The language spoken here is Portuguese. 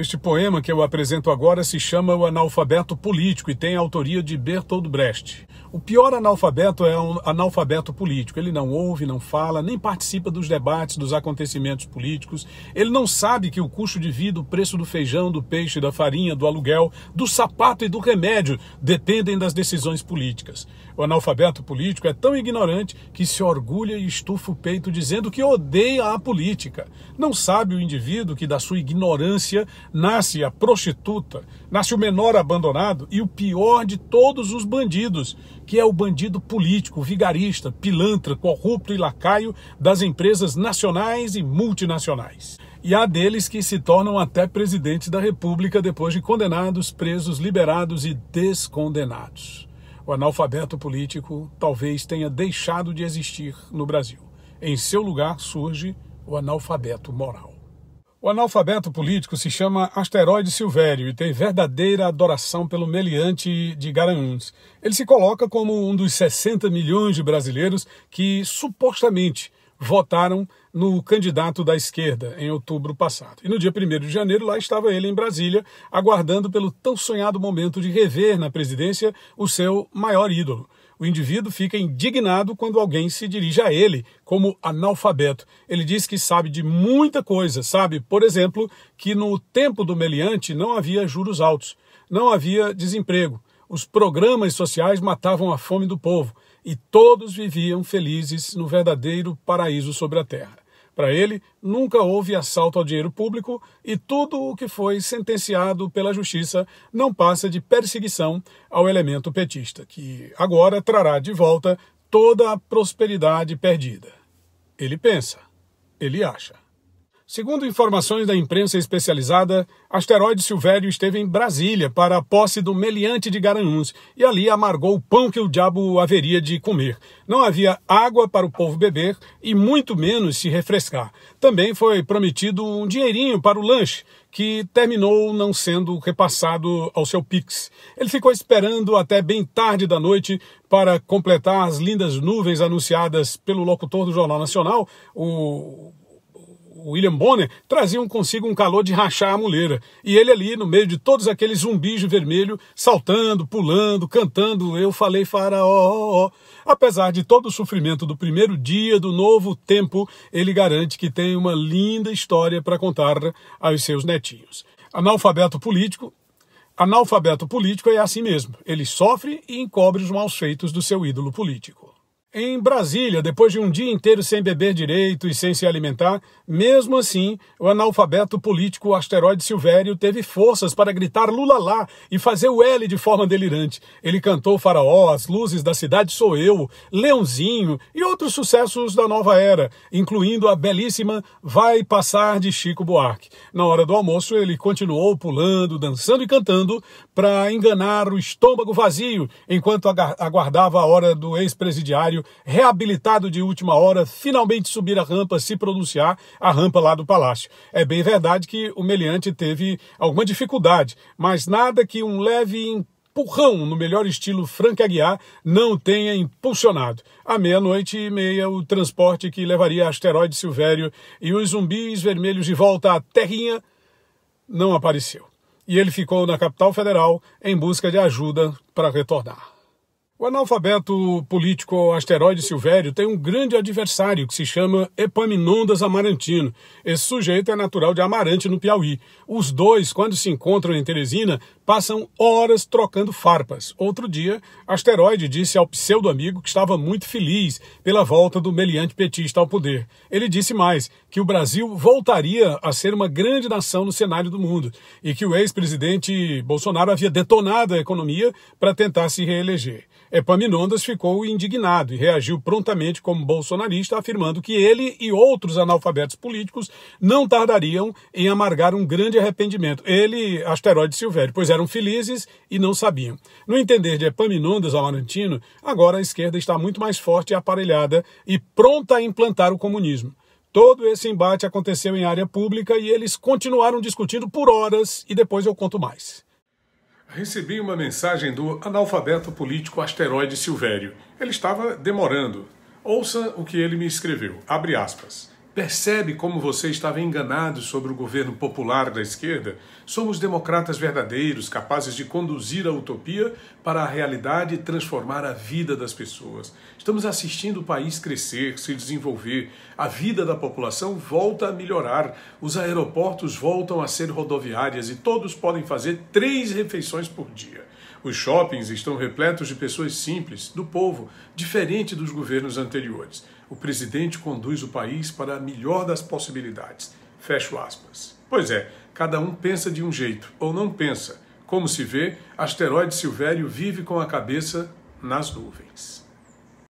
Este poema que eu apresento agora se chama O Analfabeto Político e tem a autoria de Bertold Brecht. O pior analfabeto é um analfabeto político. Ele não ouve, não fala, nem participa dos debates, dos acontecimentos políticos. Ele não sabe que o custo de vida, o preço do feijão, do peixe, da farinha, do aluguel, do sapato e do remédio dependem das decisões políticas. O analfabeto político é tão ignorante que se orgulha e estufa o peito dizendo que odeia a política. Não sabe o indivíduo que, da sua ignorância, nasce a prostituta, nasce o menor abandonado e o pior de todos os bandidos, que é o bandido político, vigarista, pilantra, corrupto e lacaio das empresas nacionais e multinacionais. E há deles que se tornam até presidente da República depois de condenados, presos, liberados e descondenados. O analfabeto político talvez tenha deixado de existir no Brasil. Em seu lugar surge o analfabeto moral. O analfabeto político se chama Asteroide Silvério e tem verdadeira adoração pelo meliante de Garanhuns. Ele se coloca como um dos 60 milhões de brasileiros que supostamente votaram no candidato da esquerda em outubro passado. E no dia 1 de janeiro, lá estava ele em Brasília, aguardando pelo tão sonhado momento de rever na presidência o seu maior ídolo. O indivíduo fica indignado quando alguém se dirige a ele como analfabeto. Ele diz que sabe de muita coisa, sabe, por exemplo, que no tempo do meliante não havia juros altos, não havia desemprego, os programas sociais matavam a fome do povo e todos viviam felizes no verdadeiro paraíso sobre a terra. Para ele, nunca houve assalto ao dinheiro público e tudo o que foi sentenciado pela justiça não passa de perseguição ao elemento petista, que agora trará de volta toda a prosperidade perdida. Ele pensa, ele acha. Segundo informações da imprensa especializada, asteroide Silvério esteve em Brasília para a posse do meliante de Garanhuns e ali amargou o pão que o diabo haveria de comer. Não havia água para o povo beber e muito menos se refrescar. Também foi prometido um dinheirinho para o lanche, que terminou não sendo repassado ao seu Pix. Ele ficou esperando até bem tarde da noite para completar as lindas nuvens anunciadas pelo locutor do Jornal Nacional, o o William Bonner, traziam consigo um calor de rachar a muleira. E ele ali, no meio de todos aqueles zumbis de vermelho, saltando, pulando, cantando, eu falei faraó. Apesar de todo o sofrimento do primeiro dia do novo tempo, ele garante que tem uma linda história para contar aos seus netinhos. Analfabeto político, analfabeto político é assim mesmo. Ele sofre e encobre os maus feitos do seu ídolo político. Em Brasília, depois de um dia inteiro sem beber direito e sem se alimentar, mesmo assim, o analfabeto político Asteroide Silvério teve forças para gritar Lula lá e fazer o L de forma delirante. Ele cantou Faraó, As Luzes da Cidade Sou Eu, Leãozinho e outros sucessos da nova era, incluindo a belíssima Vai Passar de Chico Buarque. Na hora do almoço, ele continuou pulando, dançando e cantando para enganar o estômago vazio enquanto aguardava a hora do ex-presidiário reabilitado de última hora, finalmente subir a rampa, se pronunciar, a rampa lá do Palácio. É bem verdade que o Meliante teve alguma dificuldade, mas nada que um leve empurrão, no melhor estilo Frank Aguiar, não tenha impulsionado. À meia-noite e meia, o transporte que levaria asteroide Silvério e os zumbis vermelhos de volta à Terrinha não apareceu. E ele ficou na capital federal em busca de ajuda para retornar. O analfabeto político asteroide Silvério tem um grande adversário que se chama Epaminondas Amarantino. Esse sujeito é natural de Amarante, no Piauí. Os dois, quando se encontram em Teresina, passam horas trocando farpas. Outro dia, asteroide disse ao pseudo-amigo que estava muito feliz pela volta do meliante petista ao poder. Ele disse mais que o Brasil voltaria a ser uma grande nação no cenário do mundo e que o ex-presidente Bolsonaro havia detonado a economia para tentar se reeleger. Epaminondas ficou indignado e reagiu prontamente como bolsonarista, afirmando que ele e outros analfabetos políticos não tardariam em amargar um grande arrependimento. Ele, asteroide Silvério, pois eram felizes e não sabiam. No entender de Epaminondas Amarantino, agora a esquerda está muito mais forte e aparelhada e pronta a implantar o comunismo. Todo esse embate aconteceu em área pública e eles continuaram discutindo por horas e depois eu conto mais. Recebi uma mensagem do analfabeto político asteroide Silvério. Ele estava demorando. Ouça o que ele me escreveu. Abre aspas. Percebe como você estava enganado sobre o governo popular da esquerda? Somos democratas verdadeiros, capazes de conduzir a utopia para a realidade e transformar a vida das pessoas. Estamos assistindo o país crescer, se desenvolver, a vida da população volta a melhorar, os aeroportos voltam a ser rodoviárias e todos podem fazer três refeições por dia. Os shoppings estão repletos de pessoas simples, do povo, diferente dos governos anteriores. O presidente conduz o país para a melhor das possibilidades. Fecho aspas. Pois é, cada um pensa de um jeito, ou não pensa. Como se vê, asteroide Silvério vive com a cabeça nas nuvens.